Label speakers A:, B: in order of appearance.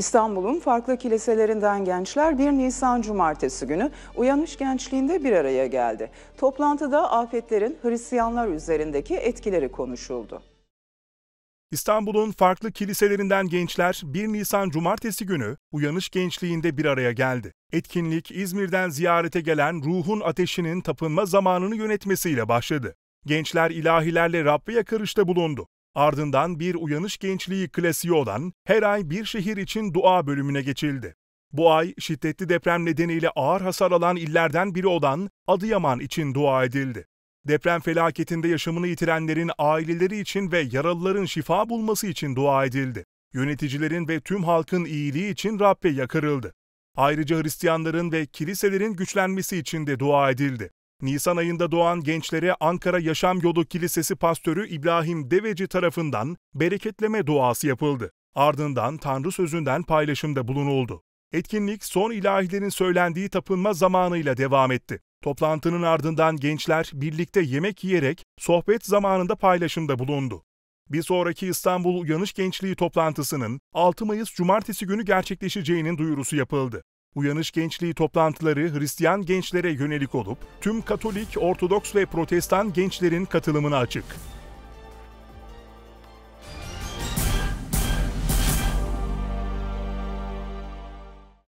A: İstanbul'un farklı kiliselerinden gençler 1 Nisan Cumartesi günü Uyanış Gençliği'nde bir araya geldi. Toplantıda afetlerin Hristiyanlar üzerindeki etkileri konuşuldu.
B: İstanbul'un farklı kiliselerinden gençler 1 Nisan Cumartesi günü Uyanış Gençliği'nde bir araya geldi. Etkinlik İzmir'den ziyarete gelen ruhun ateşinin tapınma zamanını yönetmesiyle başladı. Gençler ilahilerle Rabbe yakarışta bulundu. Ardından bir uyanış gençliği klasiği olan her ay bir şehir için dua bölümüne geçildi. Bu ay şiddetli deprem nedeniyle ağır hasar alan illerden biri olan Adıyaman için dua edildi. Deprem felaketinde yaşamını yitirenlerin aileleri için ve yaralıların şifa bulması için dua edildi. Yöneticilerin ve tüm halkın iyiliği için Rabbe yakarıldı. Ayrıca Hristiyanların ve kiliselerin güçlenmesi için de dua edildi. Nisan ayında doğan gençlere Ankara Yaşam Yolu Kilisesi Pastörü İbrahim Deveci tarafından bereketleme duası yapıldı. Ardından Tanrı sözünden paylaşımda bulunuldu. Etkinlik son ilahilerin söylendiği tapınma zamanıyla devam etti. Toplantının ardından gençler birlikte yemek yiyerek sohbet zamanında paylaşımda bulundu. Bir sonraki İstanbul Uyanış Gençliği toplantısının 6 Mayıs Cumartesi günü gerçekleşeceğinin duyurusu yapıldı. Uyanış Gençliği toplantıları Hristiyan gençlere yönelik olup tüm Katolik, Ortodoks ve Protestan gençlerin katılımına açık.